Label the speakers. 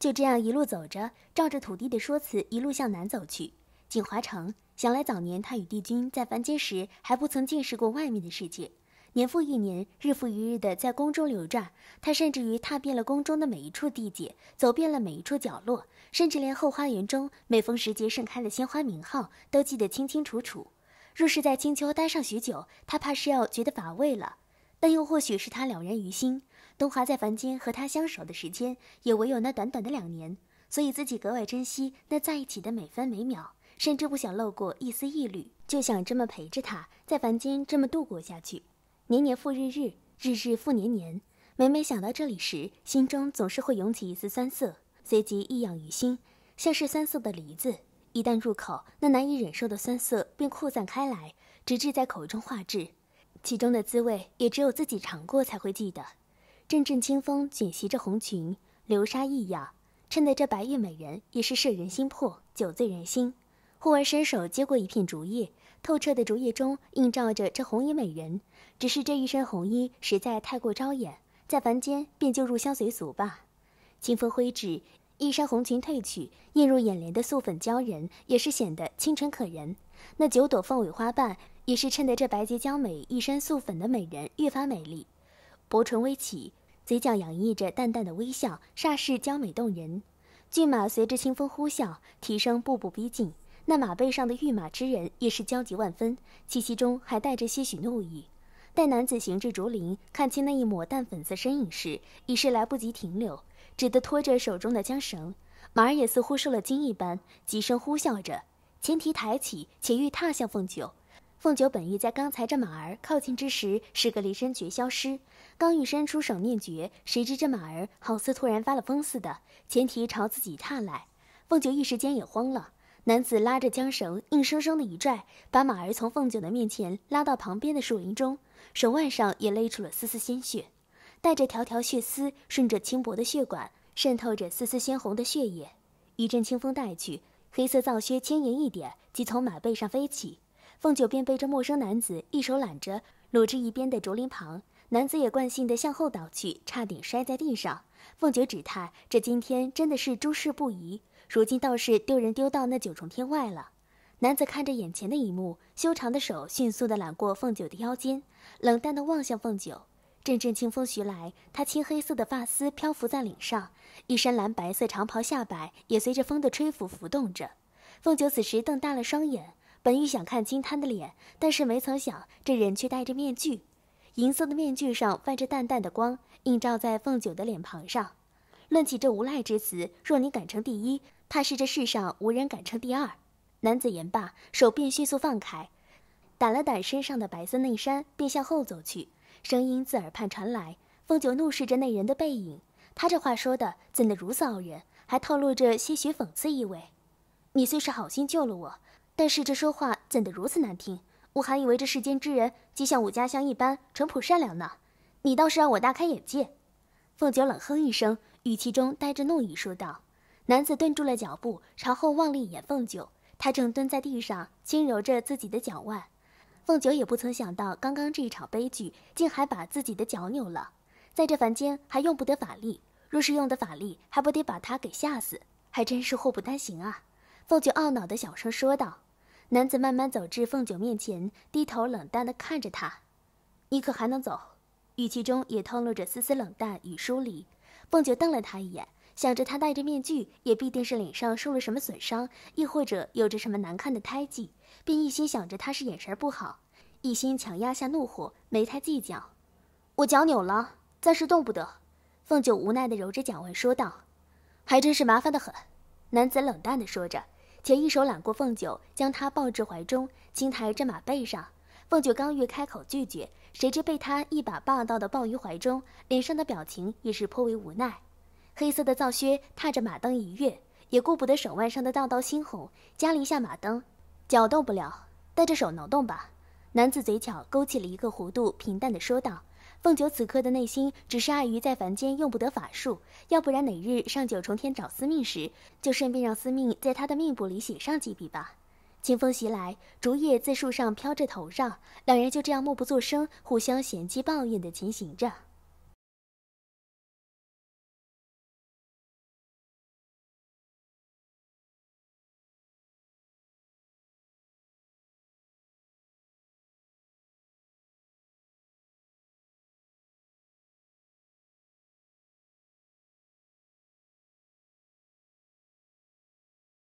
Speaker 1: 就这样一路走着，照着土地的说辞一路向南走去。锦华城，想来早年他与帝君在凡间时还不曾见识过外面的世界。年复一年，日复一日的在宫中流转，他甚至于踏遍了宫中的每一处地界，走遍了每一处角落，甚至连后花园中每逢时节盛开的鲜花名号都记得清清楚楚。若是在青丘待上许久，他怕是要觉得乏味了。但又或许是他了然于心。东华在凡间和他相守的时间，也唯有那短短的两年，所以自己格外珍惜那在一起的每分每秒，甚至不想漏过一丝一缕，就想这么陪着他，在凡间这么度过下去，年年复日日，日日复年年。每每想到这里时，心中总是会涌起一丝酸涩，随即溢漾于心，像是酸涩的梨子，一旦入口，那难以忍受的酸涩便扩散开来，直至在口中化质，其中的滋味也只有自己尝过才会记得。阵阵清风卷袭着红裙，流沙异样，衬得这白玉美人也是摄人心魄，酒醉人心。忽而伸手接过一片竹叶，透彻的竹叶中映照着这红衣美人。只是这一身红衣实在太过招眼，在凡间便就入乡随俗吧。清风挥至，一身红裙褪去，映入眼帘的素粉娇人也是显得清纯可人。那九朵凤尾花瓣也是衬得这白洁娇美、一身素粉的美人越发美丽。薄唇微启。嘴角洋溢着淡淡的微笑，煞是娇美动人。骏马随着清风呼啸，蹄声步步逼近。那马背上的御马之人也是焦急万分，气息中还带着些许怒意。待男子行至竹林，看清那一抹淡粉色身影时，已是来不及停留，只得拖着手中的缰绳。马儿也似乎受了惊一般，急声呼啸着，前蹄抬起，且欲踏向凤九。凤九本欲在刚才这马儿靠近之时，使个离身诀消失。刚欲伸出手念诀，谁知这马儿好似突然发了疯似的，前蹄朝自己踏来。凤九一时间也慌了。男子拉着缰绳，硬生生的一拽，把马儿从凤九的面前拉到旁边的树林中，手腕上也勒出了丝丝鲜血，带着条条血丝，顺着轻薄的血管，渗透着丝丝鲜红的血液。一阵清风带去，黑色皂靴轻盈一点，即从马背上飞起。凤九便被这陌生男子一手揽着，搂至一边的竹林旁。男子也惯性的向后倒去，差点摔在地上。凤九只叹：这今天真的是诸事不宜，如今倒是丢人丢到那九重天外了。男子看着眼前的一幕，修长的手迅速的揽过凤九的腰间，冷淡的望向凤九。阵阵清风徐来，他青黑色的发丝漂浮在领上，一身蓝白色长袍下摆也随着风的吹拂浮动着。凤九此时瞪大了双眼。本欲想看清他的脸，但是没曾想这人却戴着面具，银色的面具上泛着淡淡的光，映照在凤九的脸庞上。论起这无赖之词，若你敢称第一，怕是这世上无人敢称第二。男子言罢，手便迅速放开，掸了掸身上的白色内衫，便向后走去。声音自耳畔传来，凤九怒视着那人的背影。他这话说的怎的如此傲人，还透露着些许讽刺意味。你虽是好心救了我。但是这说话怎的如此难听？我还以为这世间之人皆像我家乡一般淳朴善良呢。你倒是让我大开眼界。凤九冷哼一声，语气中带着怒意说道。男子顿住了脚步，朝后望了一眼凤九，他正蹲在地上轻揉着自己的脚腕。凤九也不曾想到，刚刚这一场悲剧竟还把自己的脚扭了。在这凡间还用不得法力，若是用得法力，还不得把他给吓死？还真是祸不单行啊！凤九懊恼的小声说道。男子慢慢走至凤九面前，低头冷淡地看着他：“你可还能走？”语气中也透露着丝丝冷淡与疏离。凤九瞪了他一眼，想着他戴着面具，也必定是脸上受了什么损伤，亦或者有着什么难看的胎记，便一心想着他是眼神不好，一心强压下怒火，没太计较。“我脚扭了，暂时动不得。”凤九无奈地揉着脚腕说道。“还真是麻烦的很。”男子冷淡地说着。且一手揽过凤九，将她抱至怀中，轻抬至马背上。凤九刚欲开口拒绝，谁知被他一把霸道的抱于怀中，脸上的表情也是颇为无奈。黑色的皂靴踏着马灯一跃，也顾不得手腕上的道道猩红，加了一下马灯，脚动不了，带着手挪动吧。男子嘴角勾起了一个弧度，平淡的说道。凤九此刻的内心，只是碍于在凡间用不得法术，要不然哪日上九重天找司命时，就顺便让司命在他的命簿里写上几笔吧。清风袭来，竹叶在树上飘着头上，两人就这样默不作声，互相嫌弃抱怨的前行着。